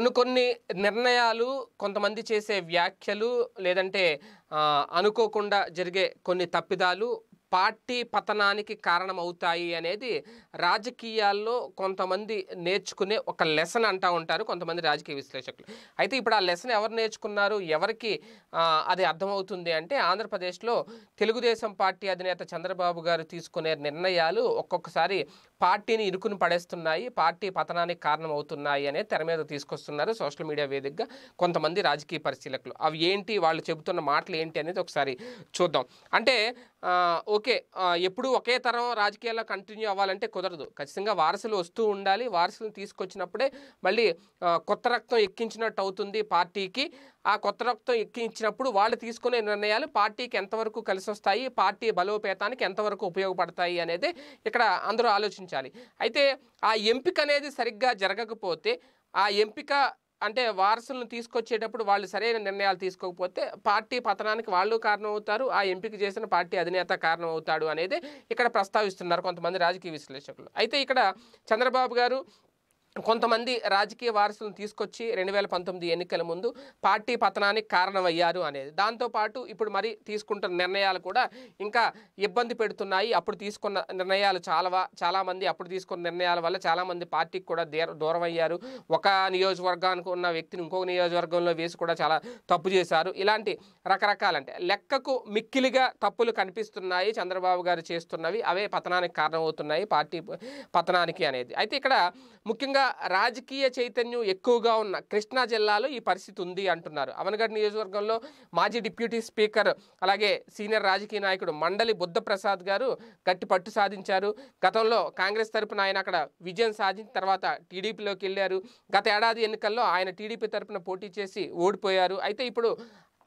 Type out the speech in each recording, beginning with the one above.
కొన్ని కొన్ని నిర్ణయాలు కొంతమంది చేసే వ్యాఖ్యలు లేదంటే అనుకోకుండా జరిగే కొన్ని తప్పిదాలు పార్టీ పతనానికి కారణమవుతాయి అనేది రాజకీయాల్లో కొంతమంది నేర్చుకునే ఒక లెసన్ అంటూ ఉంటారు కొంతమంది రాజకీయ విశ్లేషకులు అయితే ఇప్పుడు ఆ లెసన్ ఎవరు నేర్చుకున్నారు ఎవరికి అది అర్థమవుతుంది అంటే ఆంధ్రప్రదేశ్లో తెలుగుదేశం పార్టీ అధినేత చంద్రబాబు గారు తీసుకునే నిర్ణయాలు ఒక్కొక్కసారి పార్టీని ఇరుకును పడేస్తున్నాయి పార్టీ పతనానికి కారణం అవుతున్నాయి అనే తెర మీద తీసుకొస్తున్నారు సోషల్ మీడియా వేదికగా కొంతమంది రాజకీయ పరిశీలకులు అవి ఏంటి వాళ్ళు చెబుతున్న మాటలు ఏంటి అనేది ఒకసారి చూద్దాం అంటే ఓకే ఎప్పుడు ఒకే తరం రాజకీయాల్లో కంటిన్యూ అవ్వాలంటే కుదరదు ఖచ్చితంగా వారసులు వస్తూ ఉండాలి వారసులను తీసుకొచ్చినప్పుడే మళ్ళీ కొత్త రక్తం ఎక్కించినట్టు అవుతుంది పార్టీకి ఆ కొత్త రక్తం ఎక్కించినప్పుడు వాళ్ళు తీసుకునే నిర్ణయాలు పార్టీకి ఎంతవరకు కలిసి వస్తాయి పార్టీ బలోపేతానికి ఎంతవరకు ఉపయోగపడతాయి అనేది ఇక్కడ అందరూ ఆలోచించారు ఆలోచించాలి అయితే ఆ ఎంపిక అనేది సరిగ్గా జరగకపోతే ఆ ఎంపిక అంటే వారసులను తీసుకొచ్చేటప్పుడు వాళ్ళు సరైన నిర్ణయాలు తీసుకోకపోతే పార్టీ పతనానికి వాళ్ళు కారణమవుతారు ఆ ఎంపిక చేసిన పార్టీ అధినేత కారణమవుతాడు అనేది ఇక్కడ ప్రస్తావిస్తున్నారు కొంతమంది రాజకీయ విశ్లేషకులు అయితే ఇక్కడ చంద్రబాబు గారు కొంతమంది రాజకీయ వారసులను తీసుకొచ్చి రెండు వేల పంతొమ్మిది ఎన్నికల ముందు పార్టీ పతనానికి కారణమయ్యారు అనేది దాంతోపాటు ఇప్పుడు మరి తీసుకుంటున్న నిర్ణయాలు కూడా ఇంకా ఇబ్బంది పెడుతున్నాయి అప్పుడు తీసుకున్న నిర్ణయాలు చాలా చాలామంది అప్పుడు తీసుకున్న నిర్ణయాల వల్ల చాలామంది పార్టీకి కూడా దూరం అయ్యారు ఒక నియోజకవర్గానికి ఉన్న వ్యక్తిని ఇంకొక నియోజకవర్గంలో వేసి కూడా చాలా తప్పు చేశారు ఇలాంటి రకరకాలంటే లెక్కకు మిక్కిలిగా తప్పులు కనిపిస్తున్నాయి చంద్రబాబు గారు చేస్తున్నవి అవే పతనానికి కారణమవుతున్నాయి పార్టీ పతనానికి అనేది అయితే ఇక్కడ ముఖ్యంగా ముఖ్యంగా రాజకీయ చైతన్యం ఎక్కువగా ఉన్న కృష్ణా జిల్లాలో ఈ పరిస్థితి ఉంది అంటున్నారు అవనగడ్ నియోజకవర్గంలో మాజీ డిప్యూటీ స్పీకర్ అలాగే సీనియర్ రాజకీయ నాయకుడు మండలి బుద్ధప్రసాద్ గారు గట్టి పట్టు సాధించారు గతంలో కాంగ్రెస్ తరపున ఆయన అక్కడ విజయం సాధించిన తర్వాత టీడీపీలోకి వెళ్ళారు గత ఏడాది ఎన్నికల్లో ఆయన టీడీపీ తరపున పోటీ చేసి ఓడిపోయారు అయితే ఇప్పుడు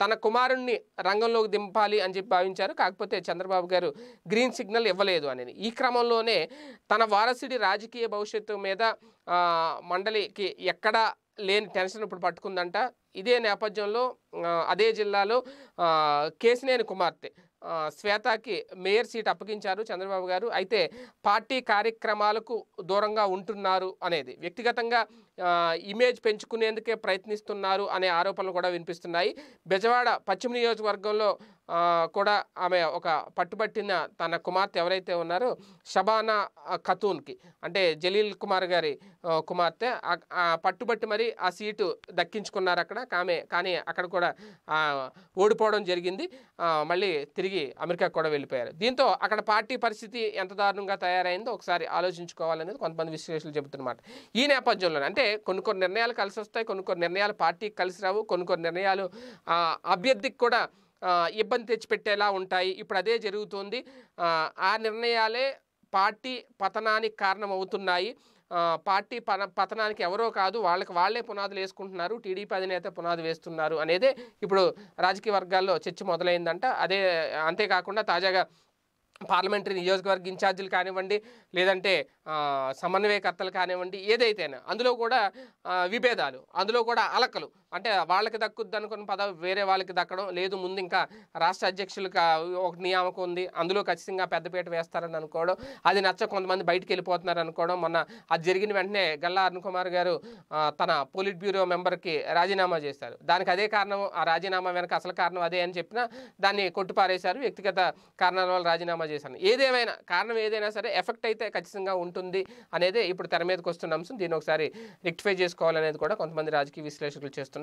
తన కుమారుణ్ణి రంగంలోకి దింపాలి అని చెప్పి భావించారు కాకపోతే చంద్రబాబు గారు గ్రీన్ సిగ్నల్ ఇవ్వలేదు అనేది ఈ క్రమంలోనే తన వారసుడి రాజకీయ భవిష్యత్తు మీద మండలికి ఎక్కడా లేని టెన్షన్ ఇప్పుడు పట్టుకుందంట ఇదే నేపథ్యంలో అదే జిల్లాలో కేసినేని కుమార్తె శ్వేతకి మేయర్ సీట్ అప్పగించారు చంద్రబాబు గారు అయితే పార్టీ కార్యక్రమాలకు దూరంగా ఉంటున్నారు అనేది వ్యక్తిగతంగా ఇమేజ్ పెంచుకునేందుకే ప్రయత్నిస్తున్నారు అనే ఆరోపణలు కూడా వినిపిస్తున్నాయి బెజవాడ పశ్చిమ నియోజకవర్గంలో కూడా ఆమె ఒక పట్టుబట్టిన తన కుమార్తె ఎవరైతే ఉన్నారో షబానా ఖతూన్కి అంటే జలీల్ కుమార్ గారి కుమార్తె పట్టుబట్టి మరి ఆ సీటు దక్కించుకున్నారు అక్కడ ఆమె కానీ అక్కడ కూడా ఓడిపోవడం జరిగింది మళ్ళీ తిరిగి అమెరికా కూడా వెళ్ళిపోయారు దీంతో అక్కడ పార్టీ పరిస్థితి ఎంత దారుణంగా తయారైందో ఒకసారి ఆలోచించుకోవాలనేది కొంతమంది విశ్లేషణలు చెబుతున్నమాట ఈ నేపథ్యంలోనే అంటే కొన్ని కొన్ని నిర్ణయాలు కలిసి వస్తాయి కొన్ని కొన్ని నిర్ణయాలు పార్టీకి కలిసి రావు కొన్ని కొన్ని నిర్ణయాలు అభ్యర్థికి కూడా ఇబ్బంది తెచ్చిపెట్టేలా ఉంటాయి ఇప్పుడు అదే జరుగుతుంది ఆ నిర్ణయాలే పార్టీ పతనానికి కారణమవుతున్నాయి పార్టీ పన పతనానికి ఎవరో కాదు వాళ్ళకి వాళ్లే పునాదులు వేసుకుంటున్నారు టీడీపీ అధినేత పునాదు వేస్తున్నారు అనేది ఇప్పుడు రాజకీయ వర్గాల్లో చర్చ మొదలైందంట అదే అంతేకాకుండా తాజాగా పార్లమెంటరీ నియోజకవర్గ ఇన్ఛార్జీలు కానివ్వండి లేదంటే సమన్వయకర్తలు కానివ్వండి ఏదైతేనే అందులో కూడా విభేదాలు అందులో కూడా అలకలు అంటే వాళ్ళకి దక్కుద్ది అనుకున్న పదవి వేరే వాళ్ళకి దక్కడం లేదు ముందు ఇంకా రాష్ట్ర అధ్యక్షులకు ఒక నియామకం ఉంది అందులో ఖచ్చితంగా పెద్దపీట వేస్తారని అనుకోవడం అది నచ్చ కొంతమంది బయటికి వెళ్ళిపోతున్నారు అనుకోవడం మొన్న అది జరిగిన వెంటనే గల్లా అరుణ్ కుమార్ గారు తన పోలిట్ బ్యూరో మెంబర్కి రాజీనామా చేశారు దానికి అదే కారణం ఆ రాజీనామా వెనక అసలు కారణం అదే అని చెప్పినా దాన్ని కొట్టుపారేశారు వ్యక్తిగత కారణాల వల్ల రాజీనామా చేశారు ఏదేమైనా కారణం ఏదైనా సరే ఎఫెక్ట్ అయితే ఖచ్చితంగా ఉంటుంది అనేది ఇప్పుడు తెర మీదకి వస్తున్న అంశం దీన్ని ఒకసారి రెక్టిఫై చేసుకోవాలనేది కూడా కొంతమంది రాజకీయ విశ్లేషకులు చేస్తున్నారు